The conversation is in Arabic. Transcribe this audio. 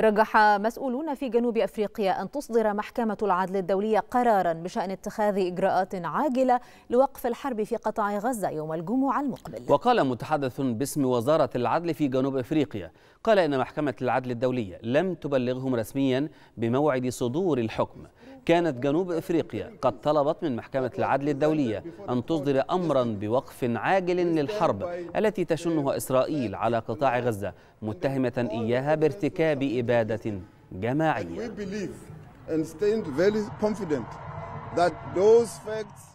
رجح مسؤولون في جنوب افريقيا ان تصدر محكمه العدل الدوليه قرارا بشان اتخاذ اجراءات عاجله لوقف الحرب في قطاع غزه يوم الجمعه المقبل. وقال متحدث باسم وزاره العدل في جنوب افريقيا قال ان محكمه العدل الدوليه لم تبلغهم رسميا بموعد صدور الحكم كانت جنوب افريقيا قد طلبت من محكمه العدل الدوليه ان تصدر امرا بوقف عاجل للحرب التي تشنها اسرائيل على قطاع غزه متهمه اياها بارتكاب اباده جماعيه.